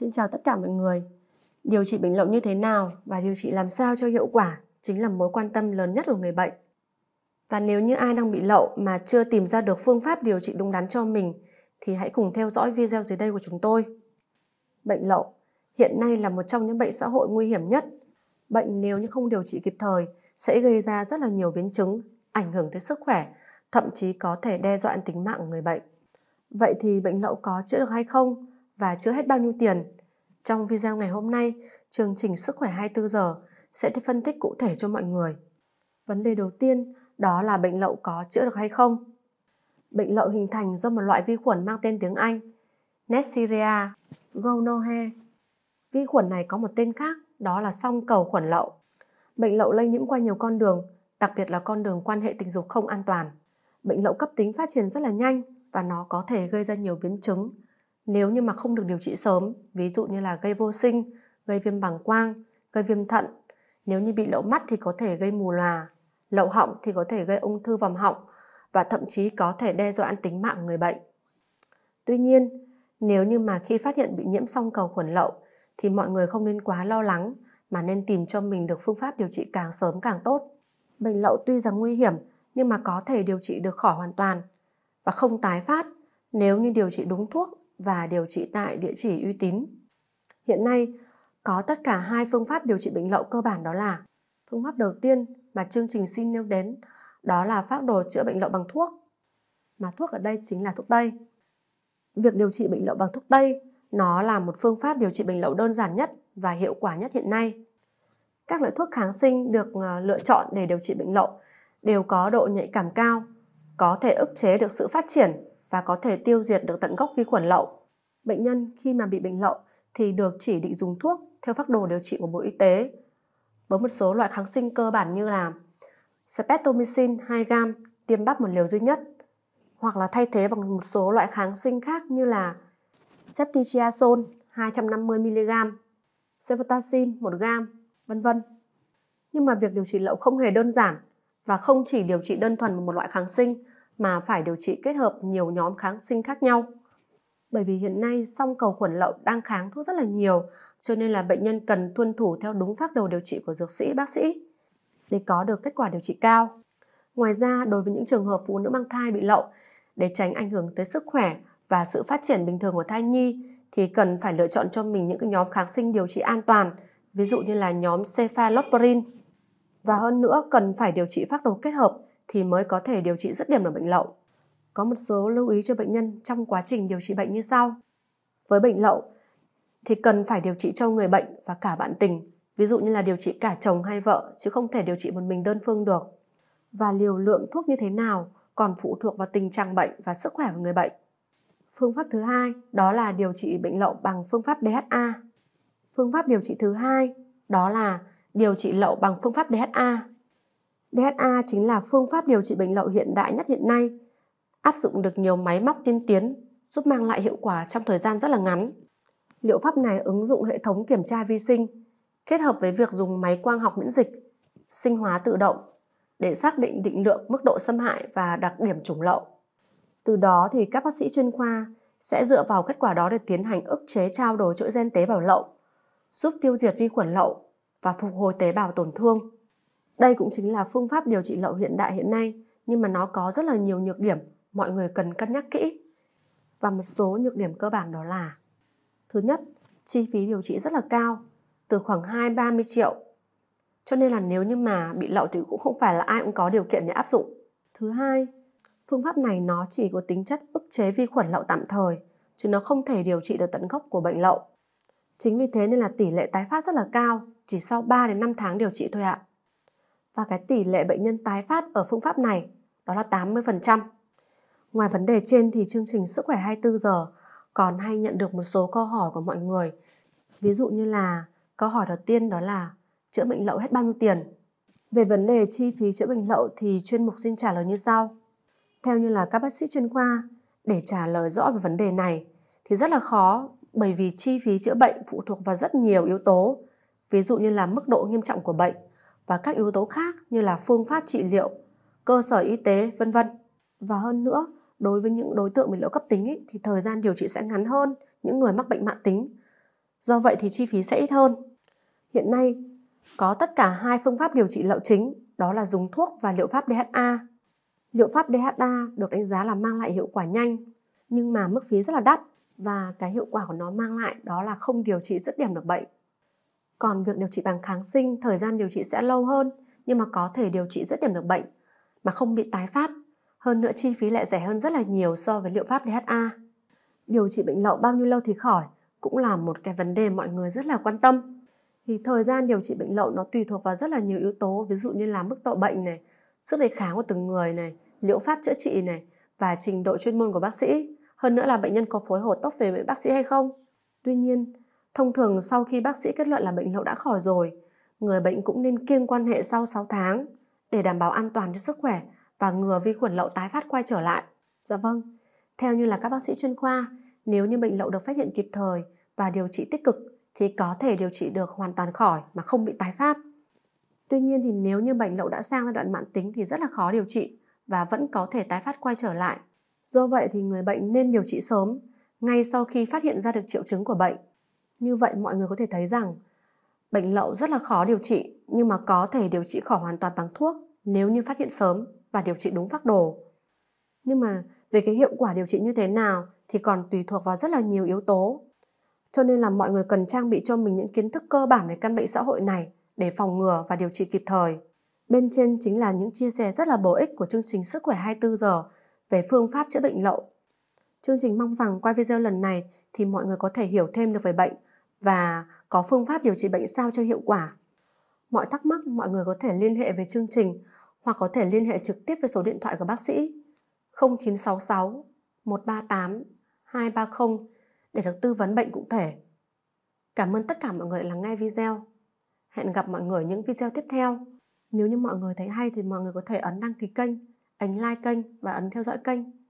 Xin chào tất cả mọi người. Điều trị bệnh lậu như thế nào và điều trị làm sao cho hiệu quả chính là mối quan tâm lớn nhất của người bệnh. Và nếu như ai đang bị lậu mà chưa tìm ra được phương pháp điều trị đúng đắn cho mình thì hãy cùng theo dõi video dưới đây của chúng tôi. Bệnh lậu hiện nay là một trong những bệnh xã hội nguy hiểm nhất. Bệnh nếu như không điều trị kịp thời sẽ gây ra rất là nhiều biến chứng, ảnh hưởng tới sức khỏe, thậm chí có thể đe dọa tính mạng của người bệnh. Vậy thì bệnh lậu có chữa được hay không? và chữa hết bao nhiêu tiền. Trong video ngày hôm nay, chương trình Sức khỏe 24 giờ sẽ phân tích cụ thể cho mọi người. Vấn đề đầu tiên đó là bệnh lậu có chữa được hay không? Bệnh lậu hình thành do một loại vi khuẩn mang tên tiếng Anh Neisseria gonohe. Vi khuẩn này có một tên khác, đó là song cầu khuẩn lậu. Bệnh lậu lây nhiễm qua nhiều con đường, đặc biệt là con đường quan hệ tình dục không an toàn. Bệnh lậu cấp tính phát triển rất là nhanh và nó có thể gây ra nhiều biến chứng nếu như mà không được điều trị sớm, ví dụ như là gây vô sinh, gây viêm bằng quang, gây viêm thận, nếu như bị lậu mắt thì có thể gây mù lòa, lậu họng thì có thể gây ung thư vòm họng và thậm chí có thể đe dọa an tính mạng người bệnh. Tuy nhiên, nếu như mà khi phát hiện bị nhiễm xong cầu khuẩn lậu thì mọi người không nên quá lo lắng mà nên tìm cho mình được phương pháp điều trị càng sớm càng tốt. Bệnh lậu tuy rằng nguy hiểm nhưng mà có thể điều trị được khỏi hoàn toàn và không tái phát nếu như điều trị đúng thuốc và điều trị tại địa chỉ uy tín. Hiện nay, có tất cả hai phương pháp điều trị bệnh lậu cơ bản đó là phương pháp đầu tiên mà chương trình xin nêu đến đó là phác đồ chữa bệnh lậu bằng thuốc mà thuốc ở đây chính là thuốc tây việc điều trị bệnh lậu bằng thuốc tây nó là một phương pháp điều trị bệnh lậu đơn giản nhất và hiệu quả nhất hiện nay các loại thuốc kháng sinh được ờ, lựa chọn để điều trị bệnh lậu đều có độ nhạy cảm cao có thể ức chế được sự phát triển và có thể tiêu diệt được tận gốc vi khuẩn lậu. Bệnh nhân khi mà bị bệnh lậu thì được chỉ định dùng thuốc theo phác đồ điều trị của Bộ Y tế với một số loại kháng sinh cơ bản như là Streptomycin 2 gam tiêm bắp một liều duy nhất hoặc là thay thế bằng một số loại kháng sinh khác như là Ceftriaxone 250mg, Ceftazim 1 gam vân vân. Nhưng mà việc điều trị lậu không hề đơn giản và không chỉ điều trị đơn thuần bằng một loại kháng sinh mà phải điều trị kết hợp nhiều nhóm kháng sinh khác nhau. Bởi vì hiện nay song cầu khuẩn lậu đang kháng thuốc rất là nhiều, cho nên là bệnh nhân cần tuân thủ theo đúng phác đồ điều trị của dược sĩ, bác sĩ để có được kết quả điều trị cao. Ngoài ra, đối với những trường hợp phụ nữ mang thai bị lậu, để tránh ảnh hưởng tới sức khỏe và sự phát triển bình thường của thai nhi thì cần phải lựa chọn cho mình những cái nhóm kháng sinh điều trị an toàn, ví dụ như là nhóm cephalosporin. Và hơn nữa cần phải điều trị phác đồ kết hợp thì mới có thể điều trị dứt điểm được bệnh lậu. Có một số lưu ý cho bệnh nhân trong quá trình điều trị bệnh như sau. Với bệnh lậu thì cần phải điều trị cho người bệnh và cả bạn tình, ví dụ như là điều trị cả chồng hay vợ chứ không thể điều trị một mình đơn phương được. Và liều lượng thuốc như thế nào còn phụ thuộc vào tình trạng bệnh và sức khỏe của người bệnh. Phương pháp thứ hai đó là điều trị bệnh lậu bằng phương pháp DHA. Phương pháp điều trị thứ hai đó là điều trị lậu bằng phương pháp DHA DHA chính là phương pháp điều trị bệnh lậu hiện đại nhất hiện nay, áp dụng được nhiều máy móc tiên tiến, giúp mang lại hiệu quả trong thời gian rất là ngắn. Liệu pháp này ứng dụng hệ thống kiểm tra vi sinh, kết hợp với việc dùng máy quang học miễn dịch, sinh hóa tự động để xác định định lượng mức độ xâm hại và đặc điểm chủng lậu. Từ đó thì các bác sĩ chuyên khoa sẽ dựa vào kết quả đó để tiến hành ức chế trao đổi chuỗi gen tế bào lậu, giúp tiêu diệt vi khuẩn lậu và phục hồi tế bào tổn thương. Đây cũng chính là phương pháp điều trị lậu hiện đại hiện nay, nhưng mà nó có rất là nhiều nhược điểm, mọi người cần cân nhắc kỹ. Và một số nhược điểm cơ bản đó là Thứ nhất, chi phí điều trị rất là cao, từ khoảng 2-30 triệu. Cho nên là nếu như mà bị lậu thì cũng không phải là ai cũng có điều kiện để áp dụng. Thứ hai, phương pháp này nó chỉ có tính chất ức chế vi khuẩn lậu tạm thời, chứ nó không thể điều trị được tận gốc của bệnh lậu. Chính vì thế nên là tỷ lệ tái phát rất là cao, chỉ sau 3 đến 5 tháng điều trị thôi ạ. À và cái tỷ lệ bệnh nhân tái phát ở phương pháp này đó là 80%. Ngoài vấn đề trên thì chương trình Sức khỏe 24 giờ còn hay nhận được một số câu hỏi của mọi người. Ví dụ như là câu hỏi đầu tiên đó là chữa bệnh lậu hết bao nhiêu tiền? Về vấn đề chi phí chữa bệnh lậu thì chuyên mục xin trả lời như sau. Theo như là các bác sĩ chuyên khoa, để trả lời rõ về vấn đề này thì rất là khó bởi vì chi phí chữa bệnh phụ thuộc vào rất nhiều yếu tố, ví dụ như là mức độ nghiêm trọng của bệnh, và các yếu tố khác như là phương pháp trị liệu, cơ sở y tế, vân vân. Và hơn nữa, đối với những đối tượng bị lỗi cấp tính ý, thì thời gian điều trị sẽ ngắn hơn những người mắc bệnh mạng tính. Do vậy thì chi phí sẽ ít hơn. Hiện nay có tất cả hai phương pháp điều trị lậu chính, đó là dùng thuốc và liệu pháp DHA. Liệu pháp DHA được đánh giá là mang lại hiệu quả nhanh, nhưng mà mức phí rất là đắt và cái hiệu quả của nó mang lại đó là không điều trị dứt điểm được bệnh còn việc điều trị bằng kháng sinh, thời gian điều trị sẽ lâu hơn, nhưng mà có thể điều trị rất điểm được bệnh mà không bị tái phát. Hơn nữa chi phí lại rẻ hơn rất là nhiều so với liệu pháp DHA. Điều trị bệnh lậu bao nhiêu lâu thì khỏi cũng là một cái vấn đề mọi người rất là quan tâm. Thì thời gian điều trị bệnh lậu nó tùy thuộc vào rất là nhiều yếu tố, ví dụ như là mức độ bệnh này, sức đề kháng của từng người này, liệu pháp chữa trị này và trình độ chuyên môn của bác sĩ. Hơn nữa là bệnh nhân có phối hợp tốt về với bác sĩ hay không. Tuy nhiên, Thông thường sau khi bác sĩ kết luận là bệnh lậu đã khỏi rồi, người bệnh cũng nên kiêng quan hệ sau 6 tháng để đảm bảo an toàn cho sức khỏe và ngừa vi khuẩn lậu tái phát quay trở lại. Dạ vâng, theo như là các bác sĩ chuyên khoa, nếu như bệnh lậu được phát hiện kịp thời và điều trị tích cực thì có thể điều trị được hoàn toàn khỏi mà không bị tái phát. Tuy nhiên thì nếu như bệnh lậu đã sang giai đoạn mãn tính thì rất là khó điều trị và vẫn có thể tái phát quay trở lại. Do vậy thì người bệnh nên điều trị sớm ngay sau khi phát hiện ra được triệu chứng của bệnh. Như vậy mọi người có thể thấy rằng bệnh lậu rất là khó điều trị nhưng mà có thể điều trị khỏi hoàn toàn bằng thuốc nếu như phát hiện sớm và điều trị đúng phác đồ. Nhưng mà về cái hiệu quả điều trị như thế nào thì còn tùy thuộc vào rất là nhiều yếu tố. Cho nên là mọi người cần trang bị cho mình những kiến thức cơ bản về căn bệnh xã hội này để phòng ngừa và điều trị kịp thời. Bên trên chính là những chia sẻ rất là bổ ích của chương trình Sức khỏe 24 giờ về phương pháp chữa bệnh lậu Chương trình mong rằng qua video lần này thì mọi người có thể hiểu thêm được về bệnh và có phương pháp điều trị bệnh sao cho hiệu quả. Mọi thắc mắc mọi người có thể liên hệ với chương trình hoặc có thể liên hệ trực tiếp với số điện thoại của bác sĩ 0966 138 230 để được tư vấn bệnh cụ thể. Cảm ơn tất cả mọi người đã lắng nghe video. Hẹn gặp mọi người những video tiếp theo. Nếu như mọi người thấy hay thì mọi người có thể ấn đăng ký kênh, ấn like kênh và ấn theo dõi kênh.